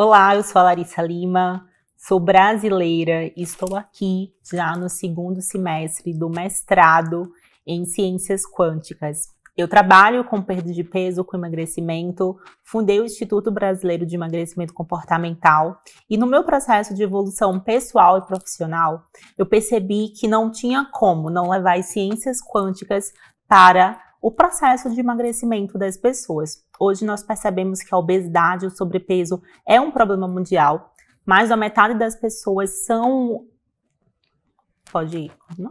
Olá, eu sou a Larissa Lima, sou brasileira e estou aqui já no segundo semestre do mestrado em Ciências Quânticas. Eu trabalho com perda de peso, com emagrecimento, fundei o Instituto Brasileiro de Emagrecimento Comportamental e no meu processo de evolução pessoal e profissional, eu percebi que não tinha como não levar ciências quânticas para o processo de emagrecimento das pessoas. Hoje nós percebemos que a obesidade, o sobrepeso é um problema mundial. Mais da metade das pessoas são. Pode ir. Não?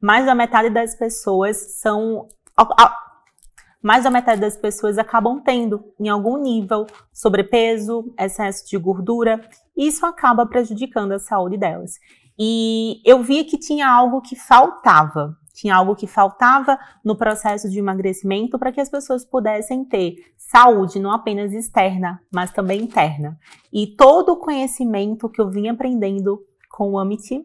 Mais da metade das pessoas são. Mais da metade das pessoas acabam tendo, em algum nível, sobrepeso, excesso de gordura. E isso acaba prejudicando a saúde delas. E eu via que tinha algo que faltava tinha algo que faltava no processo de emagrecimento para que as pessoas pudessem ter saúde não apenas externa, mas também interna. E todo o conhecimento que eu vim aprendendo com o Amit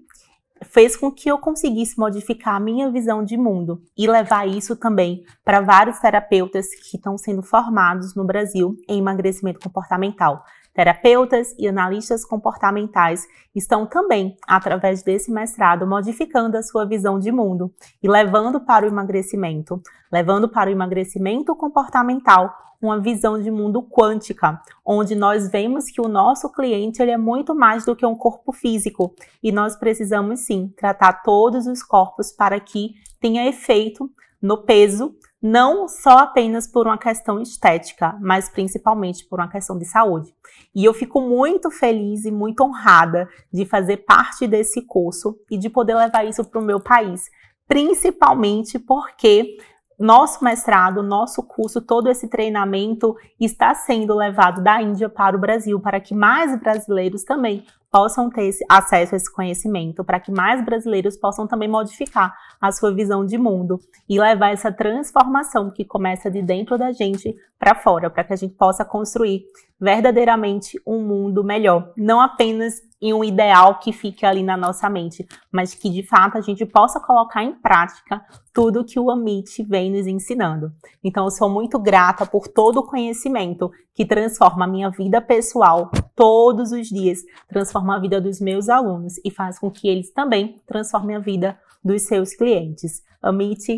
fez com que eu conseguisse modificar a minha visão de mundo e levar isso também para vários terapeutas que estão sendo formados no Brasil em emagrecimento comportamental, Terapeutas e analistas comportamentais estão também, através desse mestrado, modificando a sua visão de mundo e levando para o emagrecimento, levando para o emagrecimento comportamental uma visão de mundo quântica, onde nós vemos que o nosso cliente ele é muito mais do que um corpo físico e nós precisamos sim tratar todos os corpos para que tenha efeito no peso, não só apenas por uma questão estética, mas principalmente por uma questão de saúde. E eu fico muito feliz e muito honrada de fazer parte desse curso e de poder levar isso para o meu país, principalmente porque nosso mestrado, nosso curso, todo esse treinamento está sendo levado da Índia para o Brasil, para que mais brasileiros também possam ter esse, acesso a esse conhecimento, para que mais brasileiros possam também modificar a sua visão de mundo e levar essa transformação que começa de dentro da gente para fora, para que a gente possa construir verdadeiramente um mundo melhor, não apenas em um ideal que fique ali na nossa mente, mas que de fato a gente possa colocar em prática tudo que o Amit vem nos ensinando. Então eu sou muito grata por todo o conhecimento que transforma a minha vida pessoal todos os dias, transforma a vida dos meus alunos e faz com que eles também transformem a vida dos seus clientes. Amit,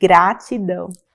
gratidão.